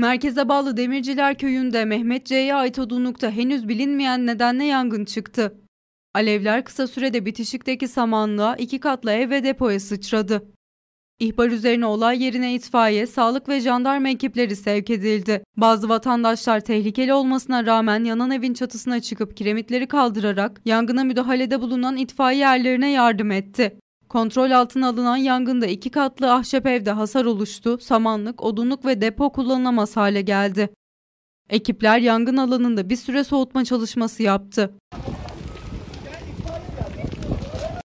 Merkeze bağlı Demirciler Köyü'nde Mehmet C'ye ait odunlukta henüz bilinmeyen nedenle yangın çıktı. Alevler kısa sürede bitişikteki samanlığa iki katlı ev ve depoya sıçradı. İhbar üzerine olay yerine itfaiye, sağlık ve jandarma ekipleri sevk edildi. Bazı vatandaşlar tehlikeli olmasına rağmen yanan evin çatısına çıkıp kiremitleri kaldırarak yangına müdahalede bulunan itfaiye erlerine yardım etti. Kontrol altına alınan yangında iki katlı ahşap evde hasar oluştu, samanlık, odunluk ve depo kullanılamaz hale geldi. Ekipler yangın alanında bir süre soğutma çalışması yaptı.